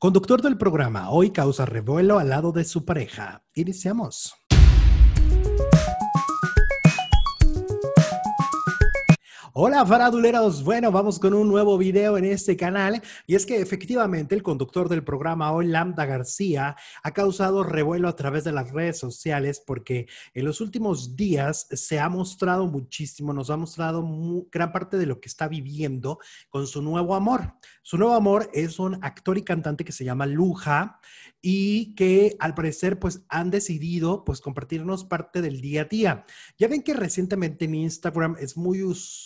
conductor del programa, hoy causa revuelo al lado de su pareja. Iniciamos. Hola faraduleros, bueno, vamos con un nuevo video en este canal y es que efectivamente el conductor del programa hoy, Lambda García, ha causado revuelo a través de las redes sociales porque en los últimos días se ha mostrado muchísimo, nos ha mostrado gran parte de lo que está viviendo con su nuevo amor. Su nuevo amor es un actor y cantante que se llama Luja y que al parecer pues han decidido pues compartirnos parte del día a día. Ya ven que recientemente en Instagram es muy...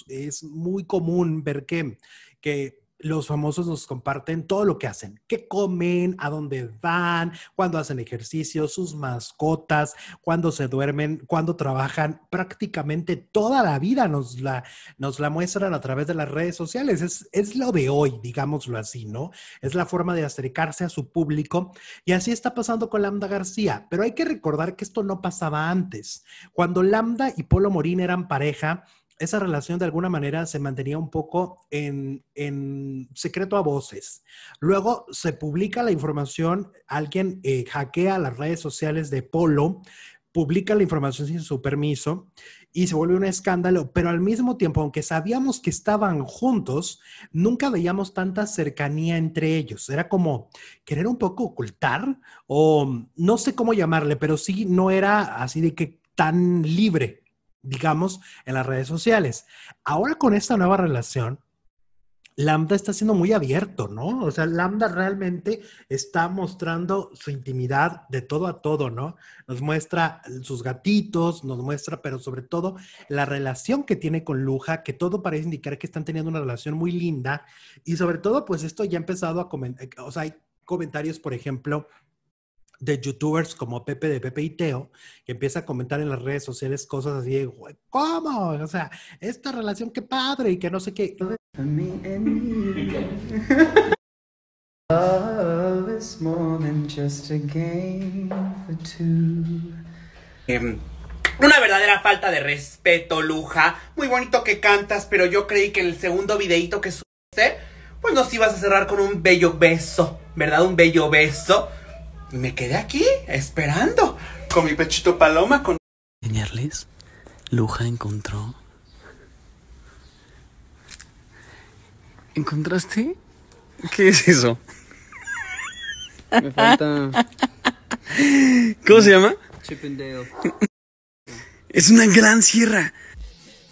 Eh, es muy común ver que, que los famosos nos comparten todo lo que hacen, qué comen, a dónde van, cuando hacen ejercicio, sus mascotas, cuando se duermen, cuando trabajan. Prácticamente toda la vida nos la, nos la muestran a través de las redes sociales. Es, es lo de hoy, digámoslo así, ¿no? Es la forma de acercarse a su público. Y así está pasando con Lambda García. Pero hay que recordar que esto no pasaba antes. Cuando Lambda y Polo Morín eran pareja, esa relación de alguna manera se mantenía un poco en, en secreto a voces. Luego se publica la información, alguien eh, hackea las redes sociales de Polo, publica la información sin su permiso y se vuelve un escándalo, pero al mismo tiempo, aunque sabíamos que estaban juntos, nunca veíamos tanta cercanía entre ellos. Era como querer un poco ocultar o no sé cómo llamarle, pero sí no era así de que tan libre digamos, en las redes sociales. Ahora con esta nueva relación, Lambda está siendo muy abierto, ¿no? O sea, Lambda realmente está mostrando su intimidad de todo a todo, ¿no? Nos muestra sus gatitos, nos muestra, pero sobre todo la relación que tiene con Luja, que todo parece indicar que están teniendo una relación muy linda. Y sobre todo, pues esto ya ha empezado a comentar, o sea, hay comentarios, por ejemplo, de youtubers como Pepe de Pepe y Teo, que empieza a comentar en las redes sociales cosas así de, ¿cómo? O sea, esta relación, qué padre, y que no sé qué. una verdadera falta de respeto, Luja. Muy bonito que cantas, pero yo creí que en el segundo videíto que subiste, pues nos ibas a cerrar con un bello beso, ¿verdad? Un bello beso me quedé aquí esperando con mi pechito paloma con enseñarles Luja encontró ¿Encontraste? ¿Qué es eso? Me falta ¿Cómo se llama? Chippendale. Es una gran sierra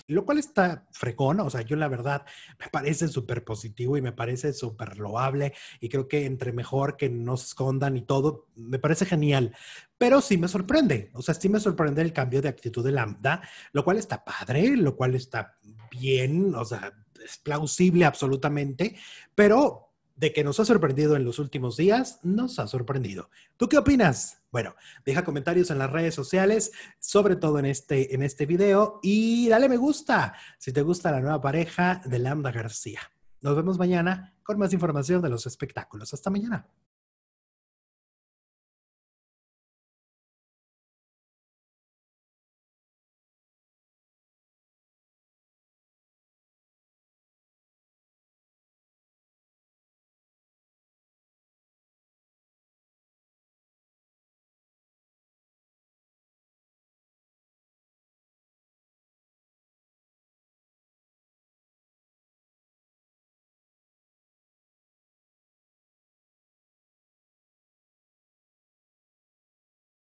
lo cual está fregón, o sea, yo la verdad me parece súper positivo y me parece súper loable y creo que entre mejor que se escondan y todo, me parece genial, pero sí me sorprende, o sea, sí me sorprende el cambio de actitud de Lambda, lo cual está padre, lo cual está bien, o sea, es plausible absolutamente, pero de que nos ha sorprendido en los últimos días, nos ha sorprendido. ¿Tú qué opinas? Bueno, deja comentarios en las redes sociales, sobre todo en este, en este video, y dale me gusta si te gusta la nueva pareja de Lambda García. Nos vemos mañana con más información de los espectáculos. Hasta mañana.